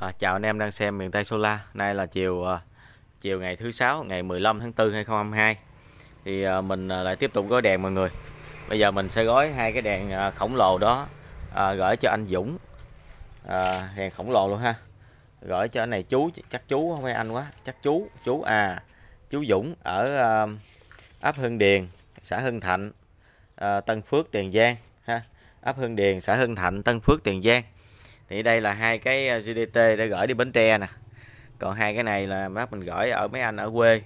À, chào anh em đang xem miền Tây Solar. Nay là chiều uh, chiều ngày thứ sáu ngày 15 tháng 4 2022. Thì uh, mình uh, lại tiếp tục gói đèn mọi người. Bây giờ mình sẽ gói hai cái đèn uh, khổng lồ đó uh, gửi cho anh Dũng. Uh, đèn khổng lồ luôn ha. Gửi cho anh này chú chắc chú không phải anh quá, chắc chú, chú à chú Dũng ở uh, ấp Hưng Điền, xã Hưng Thạnh, uh, Tân Phước, Tiền Giang ha. Ấp Hưng Điền, xã Hưng Thạnh, Tân Phước, Tiền Giang thì đây là hai cái ờ, GDT để gửi đi Bến Tre nè còn hai cái này là bác mình gửi ở mấy anh ở quê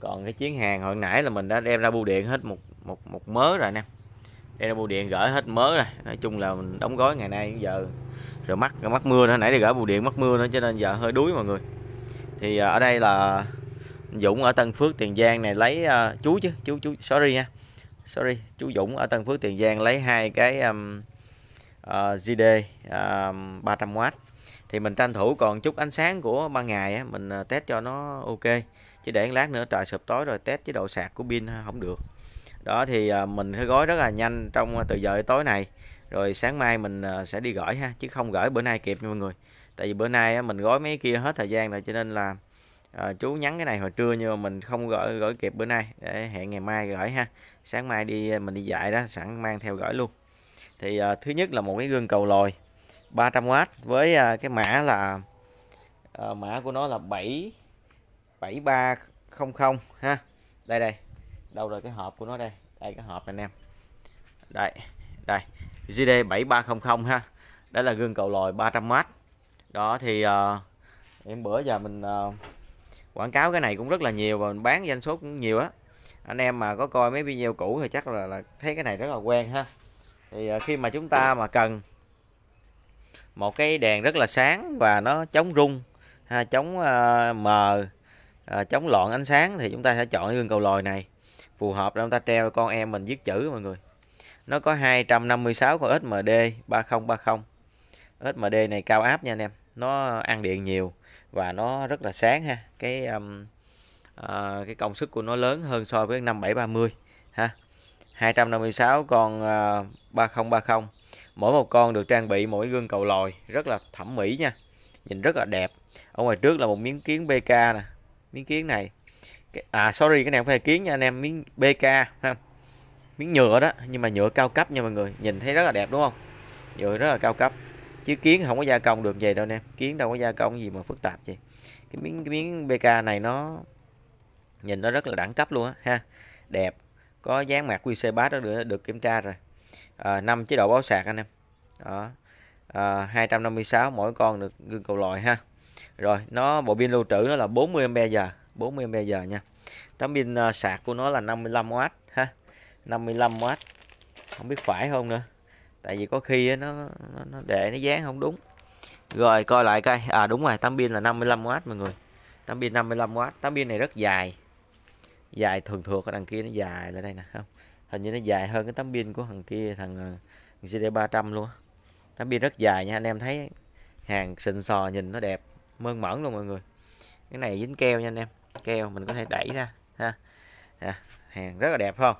còn cái chuyến hàng hồi nãy là mình đã đem ra bưu điện hết một một một mớ rồi nè đem ra bưu điện gửi hết mớ rồi nói chung là mình đóng gói ngày nay giờ rồi mắc mắc mưa nữa nãy thì gửi bưu điện mắc mưa nữa cho nên giờ hơi đuối mọi người thì ờ, ở đây là Dũng ở Tân Phước Tiền Giang này lấy uh, chú chứ chú chú sorry nha sorry chú Dũng ở Tân Phước Tiền Giang lấy hai cái um, uh, GD uh, 300W thì mình tranh thủ còn chút ánh sáng của ban ngày á, mình ờ, test cho nó ok chứ để lát nữa trời sụp tối rồi test chế độ sạc của pin không được đó thì ờ, mình sẽ gói rất là nhanh trong ờ, từ giờ tối này rồi sáng mai mình sẽ đi gửi ha chứ không gửi bữa nay kịp nha mọi người tại vì bữa nay mình gói mấy kia hết thời gian rồi cho nên là chú nhắn cái này hồi trưa nhưng mà mình không gửi gửi kịp bữa nay để hẹn ngày mai gửi ha sáng mai đi mình đi dạy đó sẵn mang theo gửi luôn thì à, thứ nhất là một cái gương cầu lồi 300W với à, cái mã là à, mã của nó là 7 7300 ha đây đây đâu rồi cái hộp của nó đây đây cái hộp anh em đây đây GD 7300 ha đó là gương cầu lồi 300W đó thì à, em bữa giờ mình à, quảng cáo cái này cũng rất là nhiều và mình bán doanh số cũng nhiều á anh em mà có coi mấy video cũ thì chắc là, là thấy cái này rất là quen ha thì à, khi mà chúng ta mà cần một cái đèn rất là sáng và nó chống rung ha, chống uh, mờ uh, chống loạn ánh sáng thì chúng ta sẽ chọn cái gương cầu lồi này phù hợp để chúng ta treo con em mình viết chữ mọi người nó có 256 con SMD 3030 SMD này cao áp nha anh em nó ăn điện nhiều và nó rất là sáng ha cái um, uh, cái công suất của nó lớn hơn so với 5730 ha 256 con 3030 ờ, mỗi một con được trang bị mỗi gương cầu lòi rất là thẩm mỹ nha nhìn rất là đẹp ở ngoài trước là một miếng kiến BK nè miếng kiến này à sorry cái này không phải kiến nha anh em miếng BK ha miếng nhựa đó nhưng mà nhựa cao cấp nha mọi người nhìn thấy rất là đẹp đúng không nhựa rất là cao cấp chứ kiến không có gia công được vậy đâu anh em kiến đâu có gia công gì mà phức tạp vậy cái miếng cái miếng BK này nó nhìn nó rất là đẳng cấp luôn á ha đẹp có dán mạc QC pass đó được, được kiểm tra rồi à, 5 chế độ báo sạc anh em đó à, 256 mỗi con được gương cầu lòi ha rồi nó bộ pin lưu trữ nó là 40 mah 40 mah nha tấm pin à, sạc của nó là 55W ha 55W không biết phải không nữa tại vì có khi nó nó, nó để nó dán không đúng rồi coi lại coi à đúng rồi tấm pin là 55W mọi người tấm pin 55W tấm pin này rất dài dài thường thường ở đằng kia nó dài lên đây nè không hình như nó dài hơn cái tấm pin của thằng kia thằng ờ, GD 300 luôn tấm pin rất dài nha anh em thấy hàng xịn sò nhìn nó đẹp mơn mởn luôn mọi người cái này dính keo nha anh em keo mình có thể đẩy ra ha à, hàng rất là đẹp không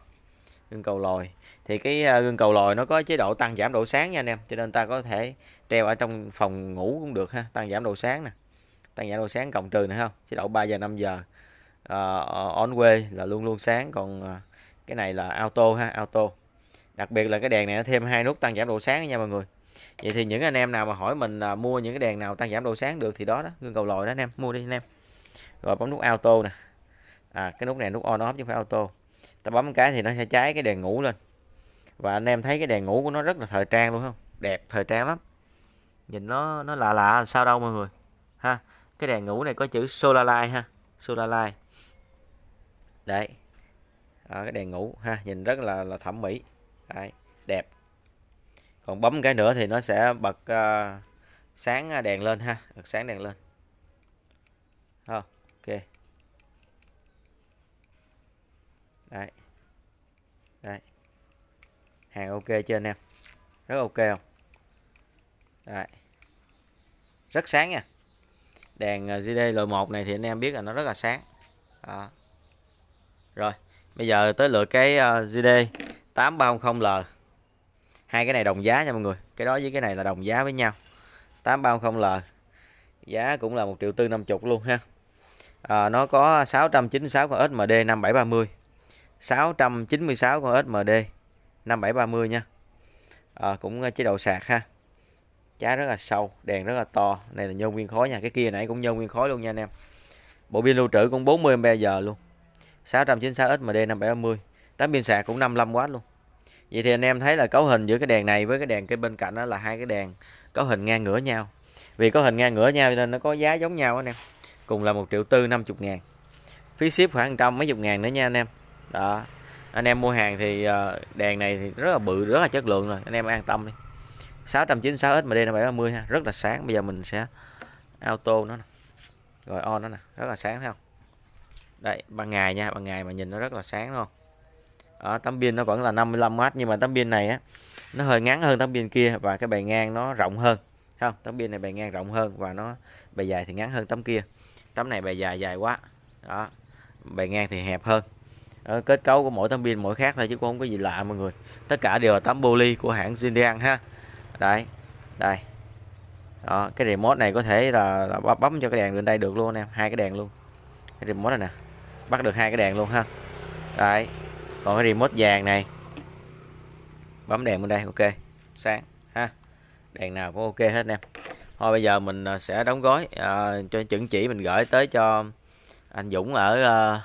gương cầu lồi thì cái ờ, gương cầu lồi nó có chế độ tăng giảm độ sáng nha anh em cho nên ta có thể treo ở trong phòng ngủ cũng được ha tăng giảm độ sáng nè tăng giảm độ sáng cộng trừ nữa không chế độ 3 giờ 5 giờ uh, on way là luôn luôn sáng còn uh, cái này là auto ha auto đặc biệt là cái đèn này nó thêm hai nút tăng giảm độ sáng nha mọi người vậy thì những anh em nào mà hỏi mình uh, mua những cái đèn nào tăng giảm độ sáng được thì đó đó gương cầu lồi đó anh em mua đi anh em rồi bấm nút auto nè à, cái nút này nút on off chứ phải auto ta bấm cái thì nó sẽ cháy cái đèn ngủ lên và anh em thấy cái đèn ngủ của nó rất là thời trang luôn không đẹp thời trang lắm nhìn nó nó lạ lạ sao đâu mọi người ha cái đèn ngủ này có chữ solar light ha solar light đấy đó, cái đèn ngủ ha nhìn rất là là thẩm mỹ đấy, đẹp còn bấm cái nữa thì nó sẽ bật uh, sáng ờ, đèn lên ha bật sáng đèn lên không ok đấy đấy hàng ok chưa anh em rất ok không đấy rất sáng nha đèn ờ, GD loại 1 này thì anh em biết là nó rất là sáng đó. Rồi, bây giờ tới lựa cái ờ, GD 8300L. Hai cái này đồng giá nha mọi người. Cái đó với cái này là đồng giá với nhau. 8300L. Giá cũng là 1 triệu tư năm chục luôn ha. À, nó có 696 con SMD 5730. 696 con SMD 5730 nha. À, cũng chế độ sạc ha. Giá rất là sâu, đèn rất là to. Này là nhôm nguyên khối nha. Cái kia nãy cũng nhôm nguyên khối luôn nha anh em. Bộ pin lưu trữ cũng 40 Ah luôn. 696 XMD 570 8 pin sạc cũng 55W luôn vậy thì anh em thấy là cấu hình giữa cái đèn này với cái đèn cái bên cạnh đó là hai cái đèn cấu hình ngang ngửa nhau vì cấu hình ngang ngửa nhau nên nó có giá giống nhau anh em cùng là một triệu tư năm chục ngàn phí ship khoảng trăm mấy chục ngàn nữa nha anh em đó anh em mua hàng thì ờ, đèn này thì rất là bự rất là chất lượng rồi anh em an tâm đi 696 XMD 570 ha rất là sáng bây giờ mình sẽ auto nó nè. rồi on nó nè rất là sáng thấy không đây ban ngày nha ban ngày mà nhìn nó rất là sáng luôn ở tấm pin nó vẫn là 55W nhưng mà tấm pin này á nó hơi ngắn hơn tấm pin kia và cái bề ngang nó rộng hơn không tấm pin này bề ngang rộng hơn và nó bề dài thì ngắn hơn tấm kia tấm này bề dài dài quá đó bề ngang thì hẹp hơn ở kết cấu của mỗi tấm pin mỗi khác thôi chứ cũng không có gì lạ mọi người tất cả đều là tấm poly của hãng Zindian ha đấy đây đó cái remote này có thể là, là bấm cho cái đèn lên đây được luôn em hai cái đèn luôn cái remote này nè bắt được hai cái đèn luôn ha đấy còn cái remote vàng này bấm đèn bên đây ok sáng ha đèn nào cũng ok hết em thôi bây giờ mình ờ, sẽ đóng gói à, cho chuẩn chỉ mình gửi tới cho anh Dũng ở à,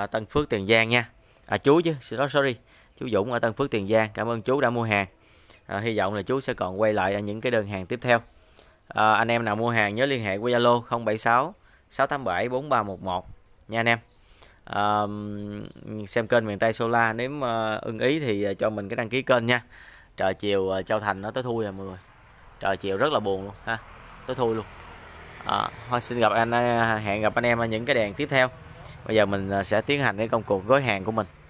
à, Tân Phước Tiền Giang nha à chú chứ sorry chú Dũng ở Tân Phước Tiền Giang cảm ơn chú đã mua hàng à, hy vọng là chú sẽ còn quay lại những cái đơn hàng tiếp theo à, anh em nào mua hàng nhớ liên hệ qua Zalo 076 687 4311 nha anh em à, xem kênh miền Tây Solar nếu mà ưng ý thì ờ, cho mình cái đăng ký kênh nha trời chiều ờ, Châu Thành nó tới thui rồi mọi người trời chiều rất là buồn luôn ha tới thui luôn à, thôi xin gặp anh hẹn gặp anh em ở những cái đèn tiếp theo bây giờ mình sẽ tiến hành cái công cuộc gói hàng của mình